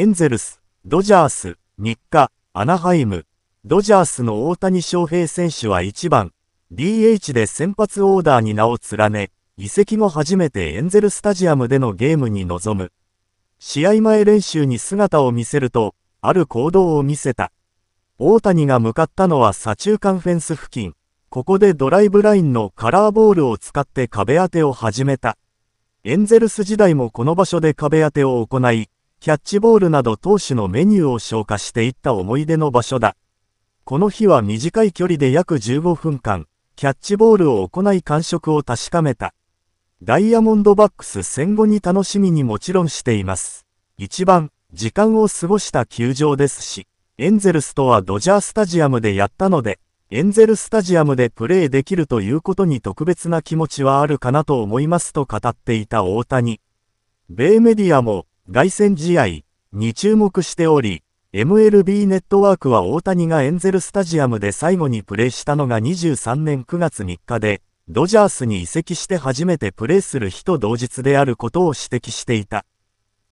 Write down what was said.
エンゼルス、ドジャース、日課、アナハイム、ドジャースの大谷翔平選手は1番、DH で先発オーダーに名を連ね、移籍後初めてエンゼルスタジアムでのゲームに臨む。試合前練習に姿を見せると、ある行動を見せた。大谷が向かったのは左中間フェンス付近。ここでドライブラインのカラーボールを使って壁当てを始めた。エンゼルス時代もこの場所で壁当てを行い、キャッチボールなど投手のメニューを消化していった思い出の場所だ。この日は短い距離で約15分間、キャッチボールを行い感触を確かめた。ダイヤモンドバックス戦後に楽しみにもちろんしています。一番、時間を過ごした球場ですし、エンゼルスとはドジャースタジアムでやったので、エンゼルスタジアムでプレーできるということに特別な気持ちはあるかなと思いますと語っていた大谷。米メディアも、凱旋試合に注目しており、MLB ネットワークは大谷がエンゼルスタジアムで最後にプレーしたのが23年9月3日で、ドジャースに移籍して初めてプレーする日と同日であることを指摘していた。